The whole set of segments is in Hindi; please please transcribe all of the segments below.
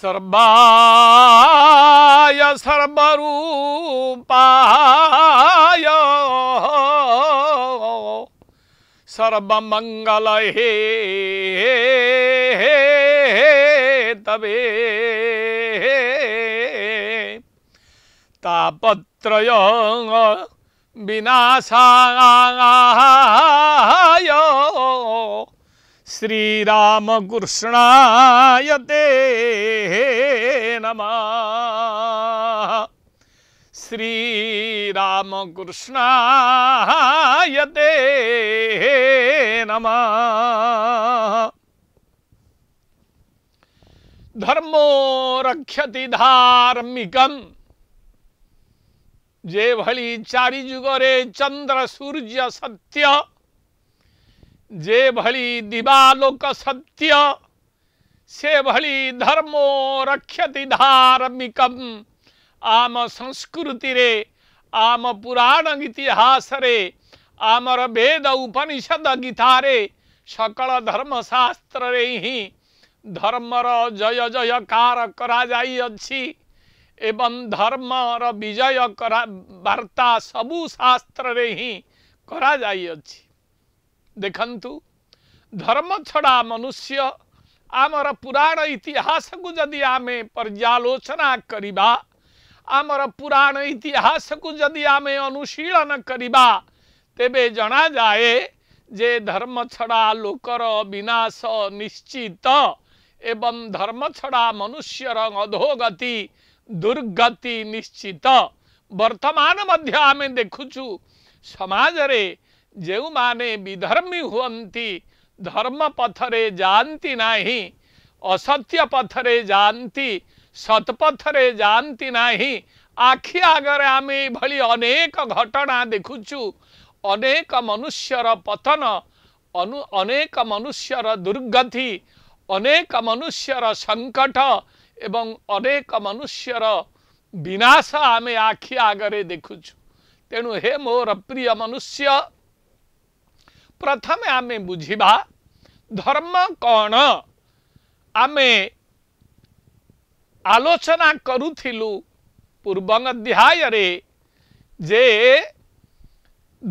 सर्वाय सर्वरूपाय सर्वमङ्गलहे तवे तापत्रय विनाशाय श्रीरामकृष्णाय ते नमः श्रीरामकृष्णाय ते नमः धर्मो रक्षति धार्मिकम जे भली चारिजुगरे चंद्र सूर्य सत्य ଯେ ଭଳି ଦିବାଲୋକ ସତ୍ୟ ସେଭଳି ଧର୍ମ ରକ୍ଷତି ଧାର୍ମିକ ଆମ ସଂସ୍କୃତିରେ ଆମ ପୁରାଣ ଇତିହାସରେ ଆମର ବେଦ ଉପନିଷଦ ଗୀତାରେ ସକଳ ଧର୍ମଶାସ୍ତ୍ରରେ ହିଁ ଧର୍ମର ଜୟ ଜୟକାର କରାଯାଇଅଛି ଏବଂ ଧର୍ମର ବିଜୟ କରା ବାର୍ତ୍ତା ସବୁ ଶାସ୍ତ୍ରରେ ହିଁ କରାଯାଇଅଛି ଦେଖନ୍ତୁ ଧର୍ମ ଛଡ଼ା ମନୁଷ୍ୟ ଆମର ପୁରାଣ ଇତିହାସକୁ ଯଦି ଆମେ ପର୍ଯ୍ୟାଲୋଚନା କରିବା ଆମର ପୁରାଣ ଇତିହାସକୁ ଯଦି ଆମେ ଅନୁଶୀଳନ କରିବା ତେବେ ଜଣାଯାଏ ଯେ ଧର୍ମ ଛଡ଼ା ଲୋକର ବିନାଶ ନିଶ୍ଚିତ ଏବଂ ଧର୍ମ ଛଡ଼ା ମନୁଷ୍ୟର ଅଧୋଗତି ଦୁର୍ଗତି ନିଶ୍ଚିତ ବର୍ତ୍ତମାନ ମଧ୍ୟ ଆମେ ଦେଖୁଛୁ ସମାଜରେ जो मैंने विधर्मी हमें धर्म पथरे जाती ना असत्य पथरे जाती ସତପଥରେ ଯାଆନ୍ତି ନାହିଁ ଆଖି ଆଗରେ ଆମେ ଏଇଭଳି ଅନେକ ଘଟଣା ଦେଖୁଛୁ ଅନେକ ମନୁଷ୍ୟର ପତନ ଅନୁ ଅନେକ ମନୁଷ୍ୟର ଦୁର୍ଗତି ଅନେକ ମନୁଷ୍ୟର ସଙ୍କଟ ଏବଂ ଅନେକ ମନୁଷ୍ୟର ବିନାଶ ଆମେ ଆଖି ଆଗରେ ଦେଖୁଛୁ ତେଣୁ ହେ ମୋର ପ୍ରିୟ ମନୁଷ୍ୟ प्रथम आम बुझा धर्म कौन आम आलोचना करूल पूर्वंग अध्याय जे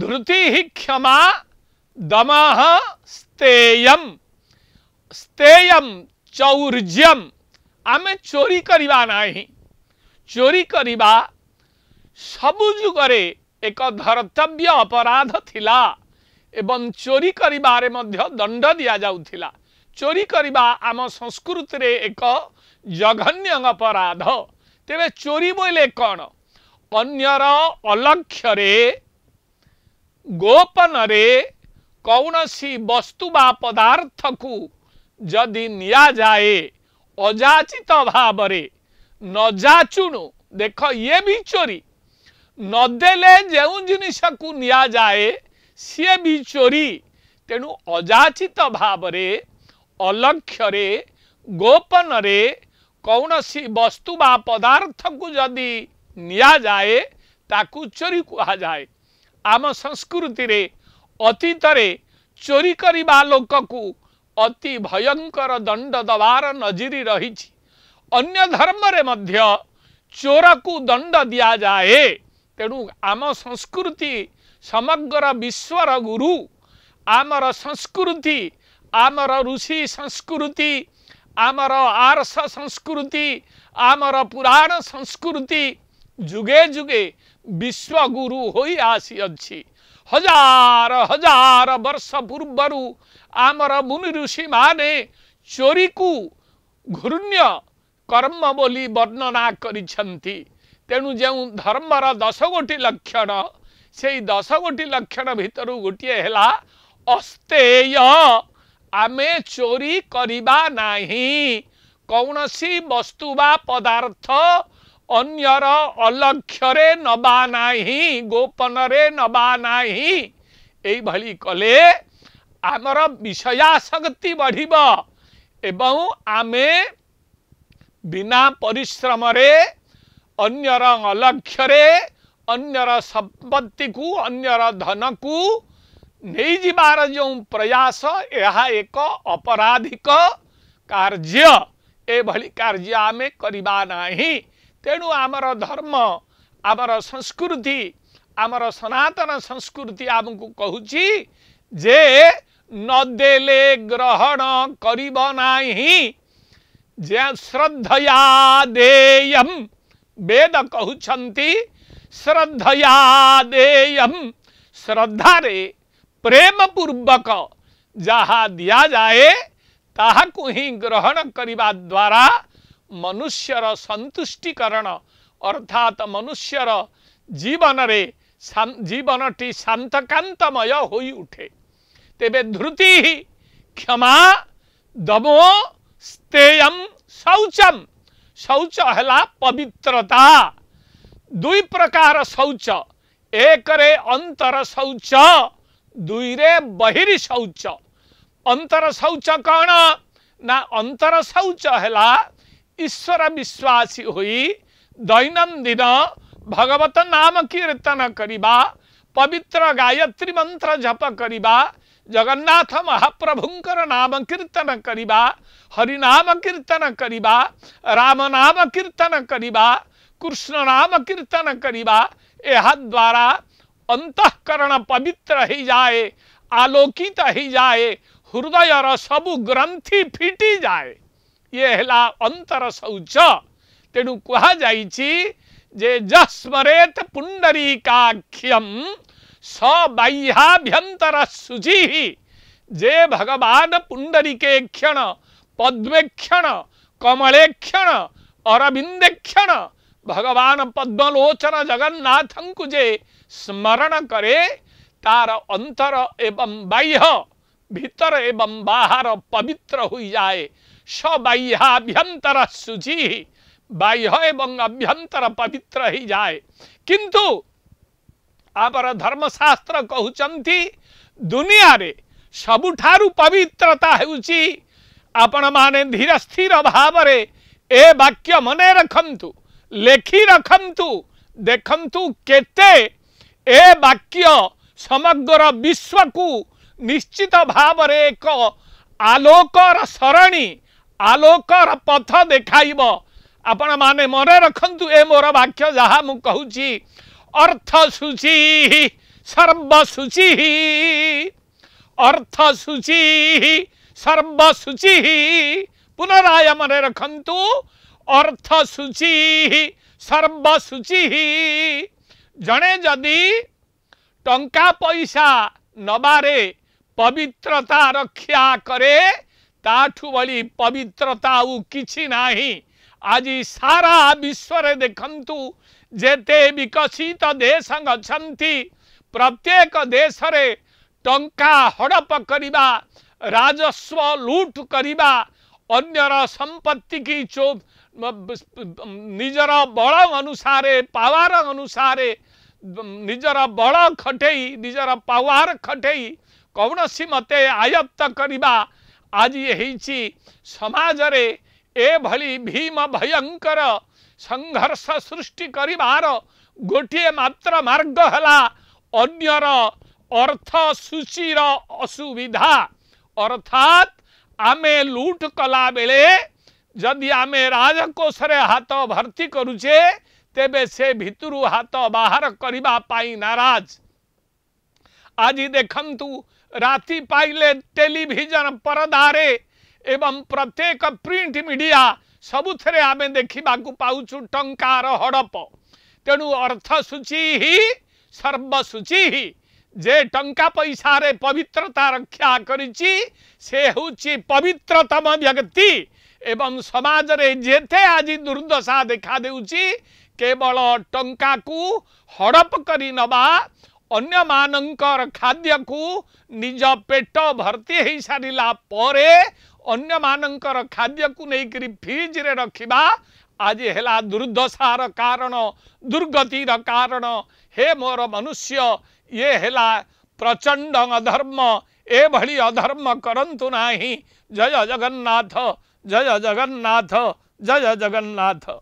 धृति ही क्षमा दमह स्तेयम स्तेयम चौर्जम आम चोरी करवा ना चोरी करवा सबुगर एक धर्तव्य अपराध थिला ଏବଂ ଚୋରି କରିବାରେ ମଧ୍ୟ ଦଣ୍ଡ ଦିଆଯାଉଥିଲା ଚୋରି କରିବା ଆମ ସଂସ୍କୃତିରେ ଏକ ଜଘନ୍ୟ ଅପରାଧ ତେବେ ଚୋରି ବୋଇଲେ କ'ଣ ଅନ୍ୟର ଅଲକ୍ଷ୍ୟରେ ଗୋପନରେ କୌଣସି ବସ୍ତୁ ବା ପଦାର୍ଥକୁ ଯଦି ନିଆଯାଏ ଅଯାଚିତ ଭାବରେ ନ ଯାଚୁଣୁ ଦେଖ ଇଏ ବି ଚୋରି ନଦେଲେ ଯେଉଁ ଜିନିଷକୁ ନିଆଯାଏ ସିଏ ବି ଚୋରି ତେଣୁ ଅଯାଚିତ ଭାବରେ ଅଲକ୍ଷ୍ୟରେ ଗୋପନରେ କୌଣସି ବସ୍ତୁ ବା ପଦାର୍ଥକୁ ଯଦି ନିଆଯାଏ ତାକୁ ଚୋରି କୁହାଯାଏ ଆମ ସଂସ୍କୃତିରେ ଅତୀତରେ ଚୋରି କରିବା ଲୋକକୁ ଅତି ଭୟଙ୍କର ଦଣ୍ଡ ଦେବାର ନଜିରି ରହିଛି ଅନ୍ୟ ଧର୍ମରେ ମଧ୍ୟ ଚୋରକୁ ଦଣ୍ଡ ଦିଆଯାଏ ତେଣୁ ଆମ ସଂସ୍କୃତି ସମଗ୍ର ବିଶ୍ୱର ଗୁରୁ ଆମର ସଂସ୍କୃତି ଆମର ଋଷି ସଂସ୍କୃତି ଆମର ଆର୍ଷ ସଂସ୍କୃତି ଆମର ପୁରାଣ ସଂସ୍କୃତି ଯୁଗେ ଯୁଗେ ବିଶ୍ୱଗୁରୁ ହୋଇ ଆସିଅଛି ହଜାର ହଜାର ବର୍ଷ ପୂର୍ବରୁ ଆମର ମୁନି ଋଷିମାନେ ଚୋରିକୁ ଘୂର୍ଣ୍ଣ୍ୟ କର୍ମ ବୋଲି ବର୍ଣ୍ଣନା କରିଛନ୍ତି ତେଣୁ ଯେଉଁ ଧର୍ମର ଦଶ ଗୋଟି ଲକ୍ଷଣ ସେଇ ଦଶ ଗୋଟି ଲକ୍ଷଣ ଭିତରୁ ଗୋଟିଏ ହେଲା ଅସ୍ତେୟ ଆମେ ଚୋରି କରିବା ନାହିଁ କୌଣସି ବସ୍ତୁ ବା ପଦାର୍ଥ ଅନ୍ୟର ଅଲକ୍ଷ୍ୟରେ ନବା ନାହିଁ ଗୋପନରେ ନବା ନାହିଁ ଏଇଭଳି କଲେ ଆମର ବିଷୟାଶକ୍ତି ବଢ଼ିବ ଏବଂ ଆମେ ବିନା ପରିଶ୍ରମରେ ଅନ୍ୟର ଅଲକ୍ଷ୍ୟରେ अन्यर संपत्ति को अन्यर धन को नहींजार जो प्रयास यह एक अपराधिक कार्य यह कार्य आम करवा तेणु आमर धर्म आमर संस्कृति आमर सनातन संस्कृति आम को कहू जे नदे ग्रहण श्रद्धया देयम वेद कहते श्रद्धया देयम श्रद्धा रे प्रेम पूर्वक जहा दिया जाए ताकु ग्रहण करने द्वारा मनुष्यर संतुष्टिकरण अर्थात मनुष्यर जीवन रे जीवन टी शांतकांतमय हो उठे तेरे धृति ही क्षमा दमो स्तेयम शौचम शौच है पवित्रता दुई प्रकार शौच एक अंतर शौच दुईरे बहिरी शौच अंतर शौच कौन ना अंतर शौच है ईश्वर विश्वासी हो दैनंदिन भगवत नाम कीर्तन करने पवित्र गायत्री मंत्र जप करवा जगन्नाथ महाप्रभु नाम कीर्तन करवा हरिनाम कीर्तन करवा राम नाम कीर्तन करने कृष्ण नाम कीर्तन करवा यह द्वारा अंतकरण पवित्र ही जाए आलोकित ही जाए हृदय सब ग्रंथि फिटी जाए ये है अंतर शौच तेणु जे जस्मरेत पुंडरी काख्यम स बाह्याभ्यंतर ही जे भगवान पुंडरी के क्षण पद्मे क्षण कमले क्षण अरविंदे क्षण पद्मलोचन जगन्नाथ को जे स्मरण करे तार अंतर एवं बाह्य भीतर एवं बाहर पवित्र हो जाए सबाह्याभ्यंतर शुचि बाह्य एवं अभ्यंतर पवित्र ही जाए किंतु आप धर्मशास्त्र कहते दुनिया रे सबुठ पवित्रता हूँ आपण मैने धीर स्थिर भाव ए वाक्य मन रखु लेखी रखत देखु के वाक्य समग्र विश्व को निश्चित भाव एक आलोकर सरणी आलोकर पथ देख आपण मैने मन रखत ए मोर वाक्य जहाँ मुझे अर्थ सुची सर्वसुची अर्थ सुची सर्वसुची पुनराय मन रखत अर्थ सूची सर्वसूची जड़े जदि टा पैसा नबारे पवित्रता रक्षा करे कैठू पवित्रता आ कि ना आज सारा विश्व देखु जेते विकसित देश अच्छा प्रत्येक देश में टा हड़प करवा राजस्व लुट करवा ଅନ୍ୟର ସମ୍ପତ୍ତିକି ଚୋପ ନିଜର ବଳ ଅନୁସାରେ ପାୱାର ଅନୁସାରେ ନିଜର ବଳ ଖଟେଇ ନିଜର ପାୱାର ଖଟେଇ କୌଣସି ମତେ ଆୟତ୍ତ କରିବା ଆଜି ହେଇଛି ସମାଜରେ ଏଭଳି ଭୀମ ଭୟଙ୍କର ସଂଘର୍ଷ ସୃଷ୍ଟି କରିବାର ଗୋଟିଏ ମାତ୍ର ମାର୍ଗ ହେଲା ଅନ୍ୟର ଅର୍ଥ ସୂଚୀର ଅସୁବିଧା ଅର୍ଥାତ୍ आमे लूट कला बेले जदि आम राजकोष हाथ भर्ती करुचे तेबे से भितर हाथ बाहर करने नाराज आज देखु राति पाइले टेलीजन परदारे एवं प्रत्येक प्रिंट मीडिया सबुथे आम देखा पाचु टंकार हड़प तेणु सूची ही सर्वसूची ही ଯେ ଟଙ୍କା ପଇସାରେ ପବିତ୍ରତା ରକ୍ଷା କରିଛି ସେ ହେଉଛି ପବିତ୍ରତମ ବ୍ୟକ୍ତି ଏବଂ ସମାଜରେ ଯେତେ ଆଜି ଦୁର୍ଦ୍ଦଶା ଦେଖାଦେଉଛି କେବଳ ଟଙ୍କାକୁ ହଡ଼ପ କରି ନେବା ଅନ୍ୟମାନଙ୍କର ଖାଦ୍ୟକୁ ନିଜ ପେଟ ଭର୍ତ୍ତି ହେଇସାରିଲା ପରେ ଅନ୍ୟମାନଙ୍କର ଖାଦ୍ୟକୁ ନେଇକରି ଫ୍ରିଜ୍ରେ ରଖିବା ଆଜି ହେଲା ଦୁର୍ଦ୍ଦଶାର କାରଣ ଦୁର୍ଗତିର କାରଣ ହେ ମୋର ମନୁଷ୍ୟ ये है प्रचंड अधर्म ए भली अधर्म करंतु नाही जय जगन्नाथ जय जगन्नाथ जय जगन्नाथ